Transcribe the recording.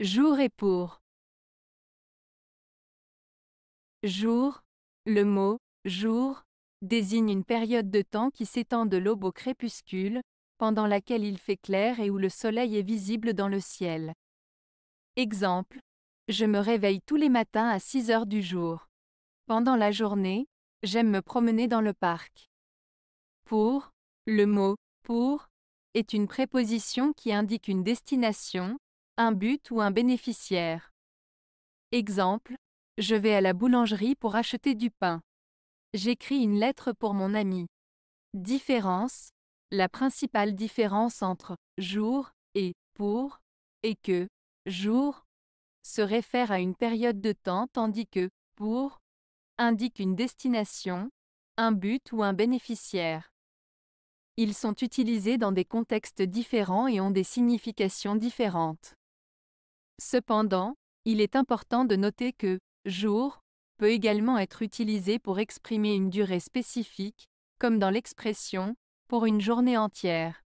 Jour et pour. Jour. Le mot jour désigne une période de temps qui s'étend de l'aube au crépuscule, pendant laquelle il fait clair et où le soleil est visible dans le ciel. Exemple. Je me réveille tous les matins à 6 heures du jour. Pendant la journée, j'aime me promener dans le parc. Pour, le mot pour est une préposition qui indique une destination, un but ou un bénéficiaire. Exemple, je vais à la boulangerie pour acheter du pain. J'écris une lettre pour mon ami. Différence, la principale différence entre jour et pour est que jour se réfère à une période de temps tandis que pour indique une destination, un but ou un bénéficiaire. Ils sont utilisés dans des contextes différents et ont des significations différentes. Cependant, il est important de noter que jour peut également être utilisé pour exprimer une durée spécifique, comme dans l'expression pour une journée entière.